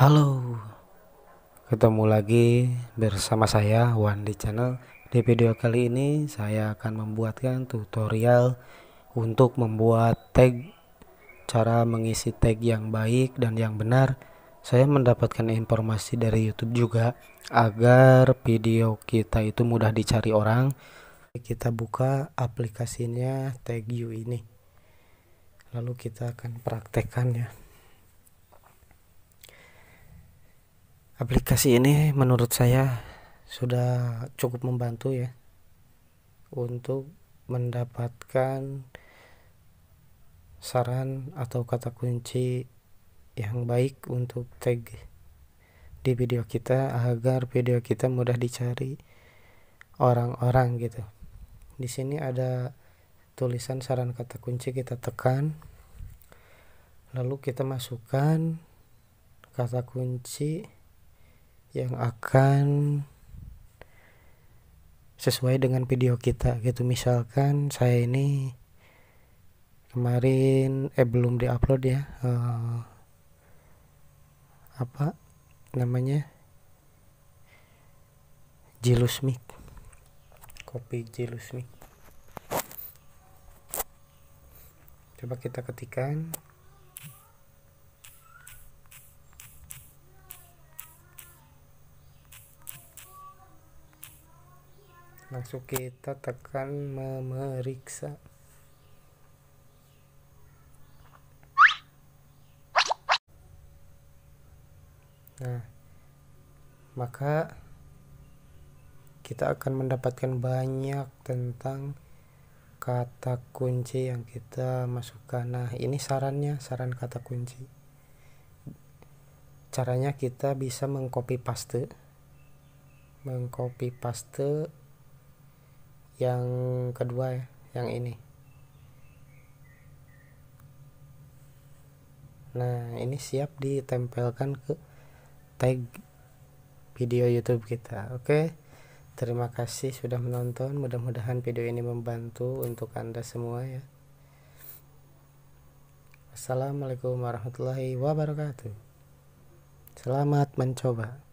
Halo, ketemu lagi bersama saya Wan di channel. Di video kali ini saya akan membuatkan tutorial untuk membuat tag cara mengisi tag yang baik dan yang benar. Saya mendapatkan informasi dari YouTube juga agar video kita itu mudah dicari orang. Kita buka aplikasinya tag you ini. Lalu kita akan praktekkan ya. aplikasi ini menurut saya sudah cukup membantu ya untuk mendapatkan saran atau kata kunci yang baik untuk tag di video kita agar video kita mudah dicari orang-orang gitu. Di sini ada tulisan saran kata kunci kita tekan. Lalu kita masukkan kata kunci yang akan sesuai dengan video kita gitu misalkan saya ini kemarin eh belum diupload ya uh, apa namanya Jilus kopi Jilus coba kita ketikkan. langsung kita tekan memeriksa nah maka kita akan mendapatkan banyak tentang kata kunci yang kita masukkan nah ini sarannya saran kata kunci caranya kita bisa mengcopy paste mengcopy paste yang kedua ya, yang ini nah ini siap ditempelkan ke tag video YouTube kita oke terima kasih sudah menonton mudah-mudahan video ini membantu untuk anda semua ya Assalamualaikum warahmatullahi wabarakatuh Selamat mencoba